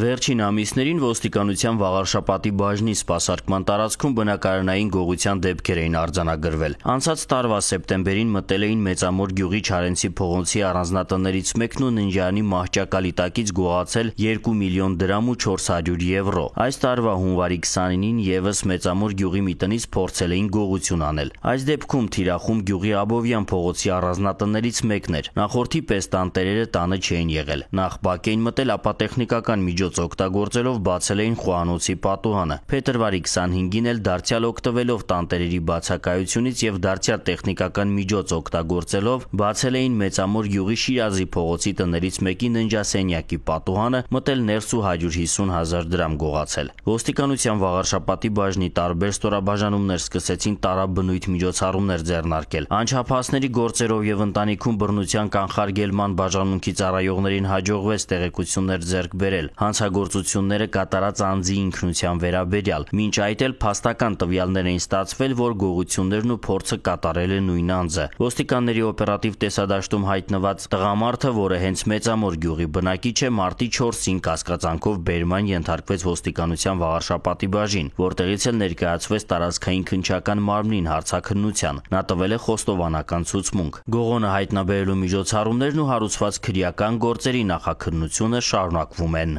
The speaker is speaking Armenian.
Վերջին ամիսներին ոստիկանության վաղարշապատի բաժնի սպասարկման տարածքում բնակարանային գողության դեպքեր էին արձանագրվել։ Անցած տարվա սեպտեմբերին մտել էին Մեծամոր գյուղի Չարենցի փողոցի առանձնատներից մեկն ու Ննջյանի մահճակալի տակից գողացել 2 միլիոն դրամ ու 400 եվրո։ Այս տարվա հունվարի 29-ին եւս Մեծամոր գյուղի մի տնից փորձել էին գողություն անել։ Այս դեպքում Տիրախում գյուղի Աբովյան փողոցի առանձնատներից մեկն էր։ Նախորդի պես տանտերերը տանը չէին եղել։ Նախ բակ էին մտել ապա տեխնիկական միջոց միջոց օգտագործելով բացել էին խոհանոցի պատուհանը։ Փետրվարի 25-ին էլ դարձյալ օգտվելով տանտերերի բացակայությունից եւ դարձյալ տեխնիկական միջոց օգտագործելով բացել էին Մեծամոր գյուղի Շիրազի փողոցի տներից մեկի ննջասենյակի պատուհանը, մտել ներս ու 150 հազար դրամ գողացել։ Ոստիկանության վաղարշապատի բաժնի տարբեր ստորաբաժանումներ սկսեցին տարաբնույթ միջոցառումներ ձեռնարկել։ Անչափահասների գործերով եւ ընտանիքում բռնության կանխարգելման բաժանմունքի ծառայողներին հաջողվեց տեղեկություններ ձեռք բերել հանցագործությունները կատարած անձի ինքնության վերաբերյալ։ Մինչ այդ էլ փաստական տվյալներ էին ստացվել, որ գողություններն ու փորձը կատարել է նույն անձը։ Ոստիկանների օպերատիվ տեսադաշտում հայտնված տղամարդը, որը հենց Մեծամոր գյուղի բնակիչ է, մարտի 4-ին կասկածանքով բերման ենթարկվեց ոստիկանության վաղարշապատի բաժին, որտեղից էլ ներկայացվեց տարածքային քնչական մարմնին հարցաքննության։ Նա տվել է խոստովանական ցուցմունք։ Գողոնը հայտնաբերելու միջոցառումներն ու հարուցված քրեական գործերի նախաքննությունը շարունակվում են։